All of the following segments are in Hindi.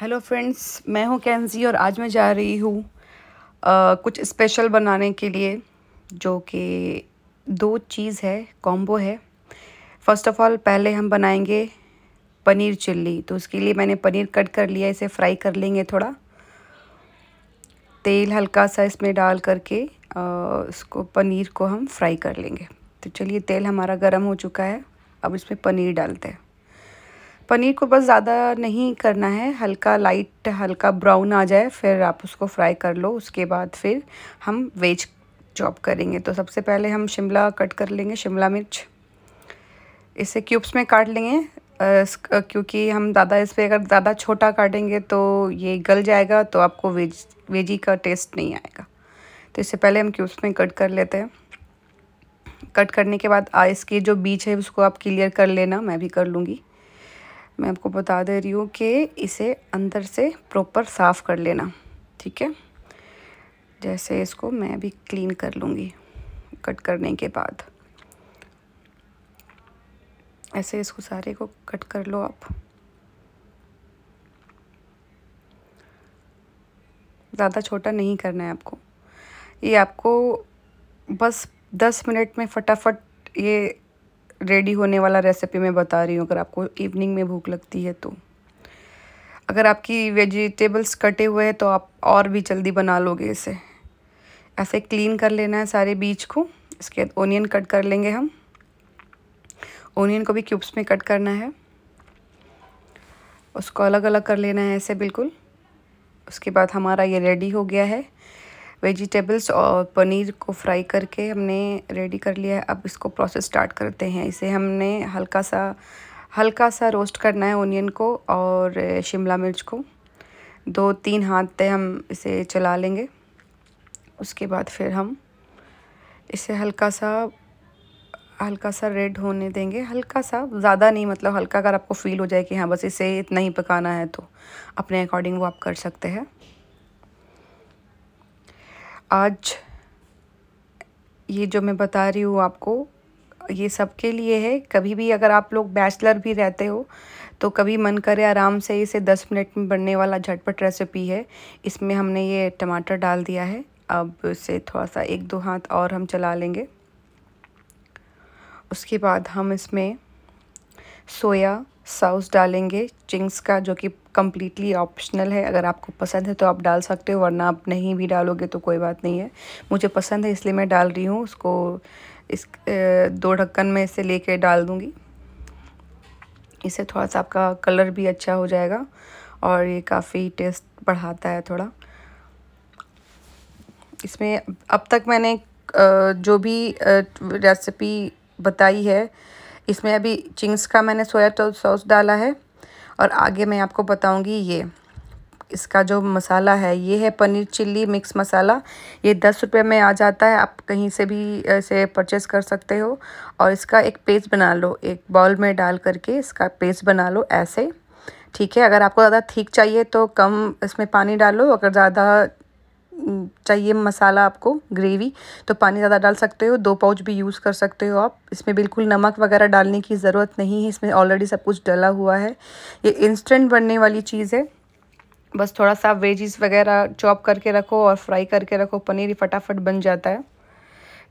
हेलो फ्रेंड्स मैं हूं कैंजी और आज मैं जा रही हूं कुछ स्पेशल बनाने के लिए जो कि दो चीज़ है कॉम्बो है फर्स्ट ऑफ़ ऑल पहले हम बनाएंगे पनीर चिल्ली तो उसके लिए मैंने पनीर कट कर लिया इसे फ्राई कर लेंगे थोड़ा तेल हल्का सा इसमें डाल करके इसको पनीर को हम फ्राई कर लेंगे तो चलिए तेल हमारा गर्म हो चुका है अब इसमें पनीर डालते हैं पनीर को बस ज़्यादा नहीं करना है हल्का लाइट हल्का ब्राउन आ जाए फिर आप उसको फ्राई कर लो उसके बाद फिर हम वेज चॉप करेंगे तो सबसे पहले हम शिमला कट कर लेंगे शिमला मिर्च इसे क्यूब्स में काट लेंगे क्योंकि हम ज़्यादा इस पर अगर ज़्यादा छोटा काटेंगे तो ये गल जाएगा तो आपको वेज वेजी का टेस्ट नहीं आएगा तो इससे पहले हम क्यूब्स में कट कर लेते हैं कट करने के बाद इसके जो बीच है उसको आप क्लियर कर लेना मैं भी कर लूँगी मैं आपको बता दे रही हूँ कि इसे अंदर से प्रॉपर साफ़ कर लेना ठीक है जैसे इसको मैं अभी क्लीन कर लूँगी कट करने के बाद ऐसे इसको सारे को कट कर लो आप ज़्यादा छोटा नहीं करना है आपको ये आपको बस दस मिनट में फटाफट ये रेडी होने वाला रेसिपी मैं बता रही हूँ अगर आपको इवनिंग में भूख लगती है तो अगर आपकी वेजिटेबल्स कटे हुए हैं तो आप और भी जल्दी बना लोगे इसे ऐसे क्लीन कर लेना है सारे बीज को इसके बाद ओनियन कट कर लेंगे हम ओनियन को भी क्यूब्स में कट करना है उसको अलग अलग कर लेना है ऐसे बिल्कुल उसके बाद हमारा ये रेडी हो गया है वेजिटेबल्स और पनीर को फ्राई करके हमने रेडी कर लिया है अब इसको प्रोसेस स्टार्ट करते हैं इसे हमने हल्का सा हल्का सा रोस्ट करना है ओनियन को और शिमला मिर्च को दो तीन हाथ पे हम इसे चला लेंगे उसके बाद फिर हम इसे हल्का सा हल्का सा रेड होने देंगे हल्का सा ज़्यादा नहीं मतलब हल्का अगर आपको फील हो जाए कि हाँ बस इसे इतना ही पकाना है तो अपने अकॉर्डिंग वो आप कर सकते हैं आज ये जो मैं बता रही हूँ आपको ये सबके लिए है कभी भी अगर आप लोग बैचलर भी रहते हो तो कभी मन करे आराम से इसे दस मिनट में बनने वाला झटपट रेसिपी है इसमें हमने ये टमाटर डाल दिया है अब इसे थोड़ा सा एक दो हाथ और हम चला लेंगे उसके बाद हम इसमें सोया साउस डालेंगे चिंग्स का जो कि कम्प्लीटली ऑप्शनल है अगर आपको पसंद है तो आप डाल सकते हो वरना आप नहीं भी डालोगे तो कोई बात नहीं है मुझे पसंद है इसलिए मैं डाल रही हूँ उसको इस दो ढक्कन में इसे ले कर डाल दूँगी इससे थोड़ा सा आपका कलर भी अच्छा हो जाएगा और ये काफ़ी टेस्ट बढ़ाता है थोड़ा इसमें अब तक मैंने जो भी रेसिपी बताई है इसमें अभी चिंग्स का मैंने सोया तो सॉस डाला है और आगे मैं आपको बताऊँगी ये इसका जो मसाला है ये है पनीर चिल्ली मिक्स मसाला ये दस रुपये में आ जाता है आप कहीं से भी इसे परचेस कर सकते हो और इसका एक पेस्ट बना लो एक बाउल में डाल करके इसका पेस्ट बना लो ऐसे ठीक है अगर आपको ज़्यादा ठीक चाहिए तो कम इसमें पानी डालो अगर ज़्यादा चाहिए मसाला आपको ग्रेवी तो पानी ज़्यादा डाल सकते हो दो पाउच भी यूज़ कर सकते हो आप इसमें बिल्कुल नमक वगैरह डालने की ज़रूरत नहीं है इसमें ऑलरेडी सब कुछ डला हुआ है ये इंस्टेंट बनने वाली चीज़ है बस थोड़ा सा वेजिस वगैरह चॉप करके रखो और फ्राई करके रखो पनीर ही फटाफट बन जाता है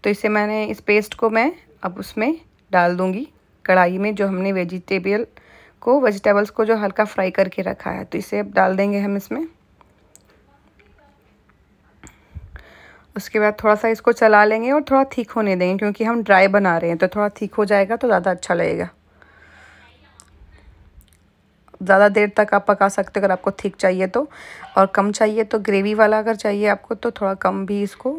तो इसे मैंने इस पेस्ट को मैं अब उसमें डाल दूँगी कढ़ाई में जो हमने वेजिटेबल को वेजिटेबल्स को जो हल्का फ्राई करके रखा है तो इसे अब डाल देंगे हम इसमें उसके बाद थोड़ा सा इसको चला लेंगे और थोड़ा ठीक होने देंगे क्योंकि हम ड्राई बना रहे हैं तो थोड़ा ठीक हो जाएगा तो ज़्यादा अच्छा लगेगा ज़्यादा देर तक आप पका सकते हो अगर आपको ठीक चाहिए तो और कम चाहिए तो ग्रेवी वाला अगर चाहिए आपको तो थोड़ा कम भी इसको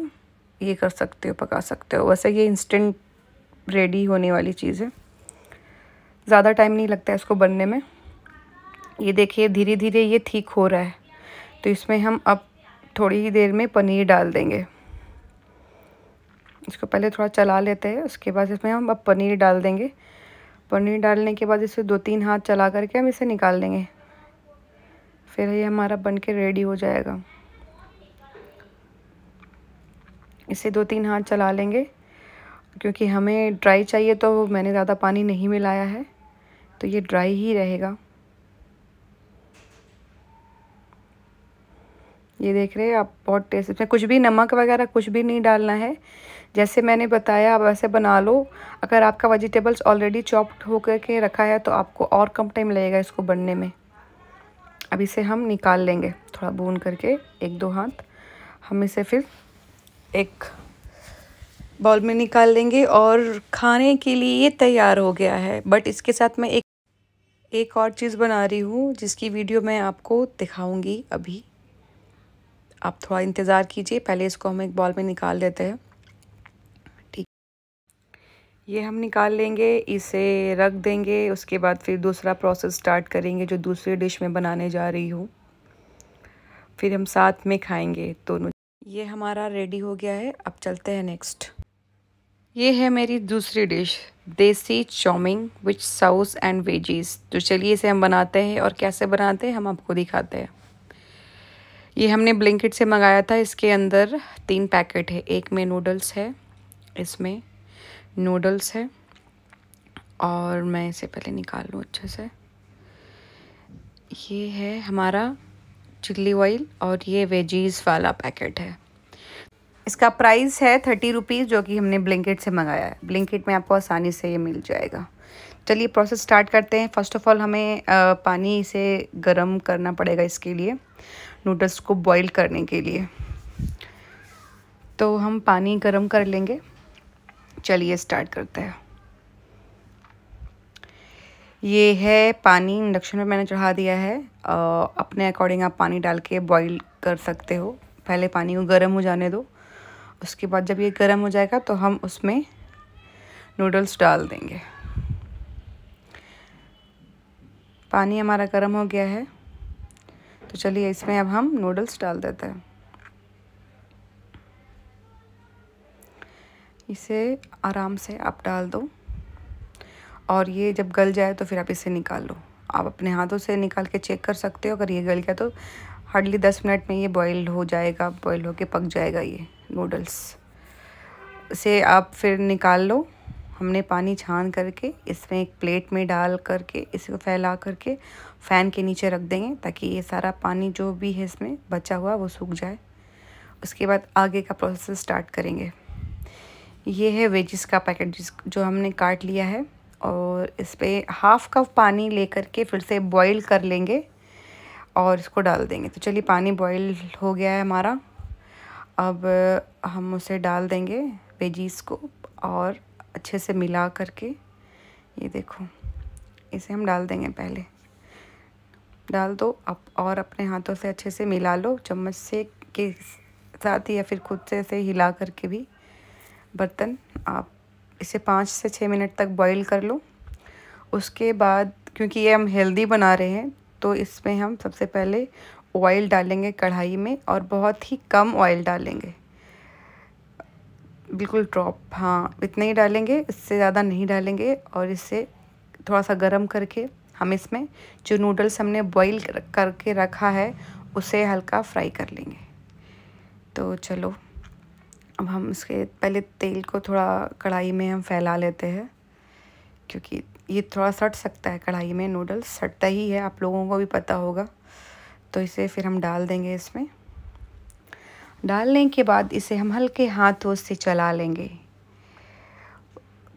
ये कर सकते हो पका सकते हो वैसे ये इंस्टेंट रेडी होने वाली चीज़ है ज़्यादा टाइम नहीं लगता है इसको बनने में ये देखिए धीरे धीरे ये ठीक हो रहा है तो इसमें हम अब थोड़ी ही देर में पनीर डाल देंगे इसको पहले थोड़ा चला लेते हैं उसके बाद इसमें हम अब पनीर डाल देंगे पनीर डालने के बाद इसे दो तीन हाथ चला करके हम इसे निकाल देंगे फिर ये हमारा बन के रेडी हो जाएगा इसे दो तीन हाथ चला लेंगे क्योंकि हमें ड्राई चाहिए तो मैंने ज़्यादा पानी नहीं मिलाया है तो ये ड्राई ही रहेगा ये देख रहे हैं आप बहुत टेस्ट अच्छा इसमें कुछ भी नमक वगैरह कुछ भी नहीं डालना है जैसे मैंने बताया आप वैसे बना लो अगर आपका वेजिटेबल्स ऑलरेडी चॉप्ड होकर के रखा है तो आपको और कम टाइम लगेगा इसको बनने में अब इसे हम निकाल लेंगे थोड़ा भून करके एक दो हाथ हम इसे फिर एक बॉल में निकाल लेंगे और खाने के लिए ये तैयार हो गया है बट इसके साथ मैं एक एक और चीज़ बना रही हूँ जिसकी वीडियो मैं आपको दिखाऊंगी अभी आप थोड़ा इंतज़ार कीजिए पहले इसको हम एक बॉल में निकाल देते हैं ठीक ये हम निकाल लेंगे इसे रख देंगे उसके बाद फिर दूसरा प्रोसेस स्टार्ट करेंगे जो दूसरी डिश में बनाने जा रही हूँ फिर हम साथ में खाएंगे दोनों ये हमारा रेडी हो गया है अब चलते हैं नेक्स्ट ये है मेरी दूसरी डिश देसी चौमिंग विच साउस एंड वेजीज तो चलिए इसे हम बनाते हैं और कैसे बनाते हैं हम आपको दिखाते हैं ये हमने ब्लिंकिट से मंगाया था इसके अंदर तीन पैकेट है एक में नूडल्स है इसमें नूडल्स है और मैं इसे पहले निकाल लूँ अच्छे से ये है हमारा चिल्ली ऑयल और ये वेजीज़ वाला पैकेट है इसका प्राइस है थर्टी रुपीज़ जो कि हमने ब्लिंकिट से मंगाया है ब्लिंकिट में आपको आसानी से ये मिल जाएगा चलिए प्रोसेस स्टार्ट करते हैं फ़र्स्ट ऑफ़ ऑल हमें पानी इसे गर्म करना पड़ेगा इसके लिए नूडल्स को बॉईल करने के लिए तो हम पानी गर्म कर लेंगे चलिए स्टार्ट करते हैं ये है पानी इंडक्शन में मैंने चढ़ा दिया है आ, अपने अकॉर्डिंग आप पानी डाल के बॉईल कर सकते हो पहले पानी को गर्म हो जाने दो उसके बाद जब ये गर्म हो जाएगा तो हम उसमें नूडल्स डाल देंगे पानी हमारा गर्म हो गया है तो चलिए इसमें अब हम नूडल्स डाल देते हैं इसे आराम से आप डाल दो और ये जब गल जाए तो फिर आप इसे निकाल लो आप अपने हाथों से निकाल के चेक कर सकते हो अगर ये गल गया तो हार्डली दस मिनट में ये बॉईल हो जाएगा बॉईल होके पक जाएगा ये नूडल्स से आप फिर निकाल लो हमने पानी छान करके इसमें एक प्लेट में डाल करके इसको फैला करके फ़ैन के नीचे रख देंगे ताकि ये सारा पानी जो भी है इसमें बचा हुआ वो सूख जाए उसके बाद आगे का प्रोसेस स्टार्ट करेंगे ये है वेजिस का पैकेट जिस जो हमने काट लिया है और इस पर हाफ़ कप पानी ले करके फिर से बॉईल कर लेंगे और इसको डाल देंगे तो चलिए पानी बॉईल हो गया है हमारा अब हम उसे डाल देंगे वेजिस को और अच्छे से मिला करके ये देखो इसे हम डाल देंगे पहले डाल दो आप और अपने हाथों से अच्छे से मिला लो चम्मच से के साथ या फिर खुद से ऐसे हिला करके भी बर्तन आप इसे पाँच से छः मिनट तक बॉईल कर लो उसके बाद क्योंकि ये हम हेल्दी बना रहे हैं तो इसमें हम सबसे पहले ऑयल डालेंगे कढ़ाई में और बहुत ही कम ऑयल डालेंगे बिल्कुल ड्रॉप हाँ इतने ही डालेंगे इससे ज़्यादा नहीं डालेंगे और इसे थोड़ा सा गर्म करके हम इसमें जो नूडल्स हमने बॉईल करके रखा है उसे हल्का फ्राई कर लेंगे तो चलो अब हम इसके पहले तेल को थोड़ा कढ़ाई में हम फैला लेते हैं क्योंकि ये थोड़ा सट सकता है कढ़ाई में नूडल्स सटता ही है आप लोगों को भी पता होगा तो इसे फिर हम डाल देंगे इसमें डालने के बाद इसे हम हल्के हाथों से चला लेंगे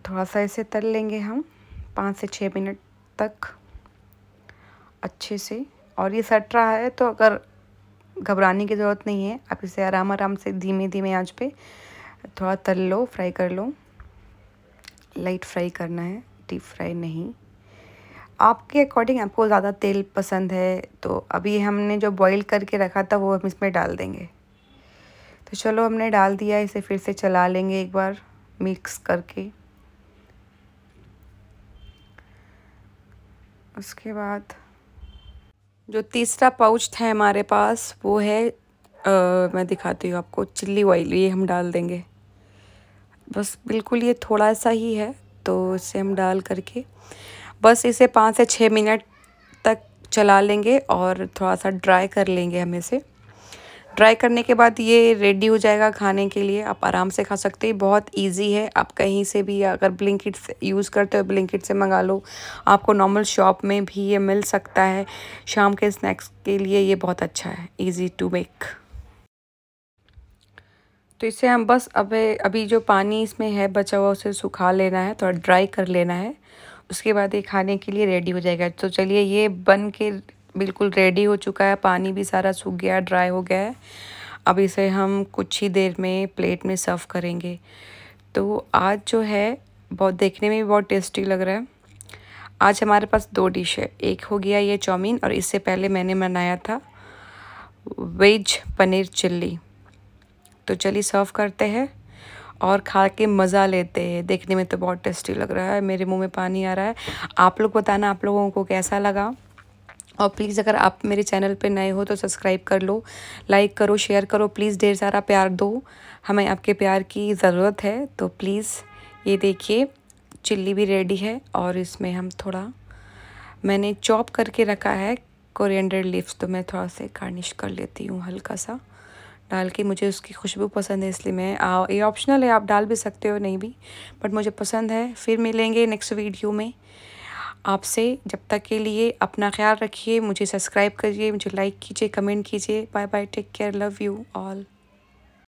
थोड़ा सा इसे तल लेंगे हम पाँच से छः मिनट तक अच्छे से और ये सट रहा है तो अगर घबराने की ज़रूरत नहीं है आप इसे आराम आराम से धीमे धीमे आंच पे थोड़ा तल लो फ्राई कर लो लाइट फ्राई करना है डीप फ्राई नहीं आपके अकॉर्डिंग आपको ज़्यादा तेल पसंद है तो अभी हमने जो बॉईल करके रखा था वो हम इसमें डाल देंगे तो चलो हमने डाल दिया इसे फिर से चला लेंगे एक बार मिक्स करके उसके बाद जो तीसरा पाउच था हमारे पास वो है आ, मैं दिखाती हूँ आपको चिल्ली ऑयल ये हम डाल देंगे बस बिल्कुल ये थोड़ा सा ही है तो इसे हम डाल करके बस इसे पाँच से छः मिनट तक चला लेंगे और थोड़ा सा ड्राई कर लेंगे हम इसे ड्राई करने के बाद ये रेडी हो जाएगा खाने के लिए आप आराम से खा सकते हैं बहुत इजी है आप कहीं से भी अगर ब्लिंकिट यूज़ करते हो ब्लिंकिट से मंगा लो आपको नॉर्मल शॉप में भी ये मिल सकता है शाम के स्नैक्स के लिए ये बहुत अच्छा है इजी टू मेक तो इसे हम बस अब अभी जो पानी इसमें है बचा हुआ उसे सुखा लेना है थोड़ा ड्राई कर लेना है उसके बाद ये खाने के लिए रेडी हो जाएगा तो चलिए ये बन के बिल्कुल रेडी हो चुका है पानी भी सारा सूख गया ड्राई हो गया है अब इसे हम कुछ ही देर में प्लेट में सर्व करेंगे तो आज जो है बहुत देखने में भी बहुत टेस्टी लग रहा है आज हमारे पास दो डिश है एक हो गया ये चाउमीन और इससे पहले मैंने बनाया था वेज पनीर चिल्ली तो चलिए सर्व करते हैं और खा के मज़ा लेते हैं देखने में तो बहुत टेस्टी लग रहा है मेरे मुंह में पानी आ रहा है आप लोग बताना आप लोगों को कैसा लगा और प्लीज़ अगर आप मेरे चैनल पे नए हो तो सब्सक्राइब कर लो लाइक करो शेयर करो प्लीज़ ढेर सारा प्यार दो हमें आपके प्यार की ज़रूरत है तो प्लीज़ ये देखिए चिल्ली भी रेडी है और इसमें हम थोड़ा मैंने चॉप करके रखा है कोरिएंडर लीव्स तो मैं थोड़ा से गार्निश कर लेती हूँ हल्का सा डाल के मुझे उसकी खुशबू पसंद है इसलिए मैं आ, ये ऑप्शनल है आप डाल भी सकते हो नहीं भी बट मुझे पसंद है फिर मिलेंगे नेक्स्ट वीडियो में आपसे जब तक के लिए अपना ख्याल रखिए मुझे सब्सक्राइब करिए मुझे लाइक कीजिए कमेंट कीजिए bye bye take care love you all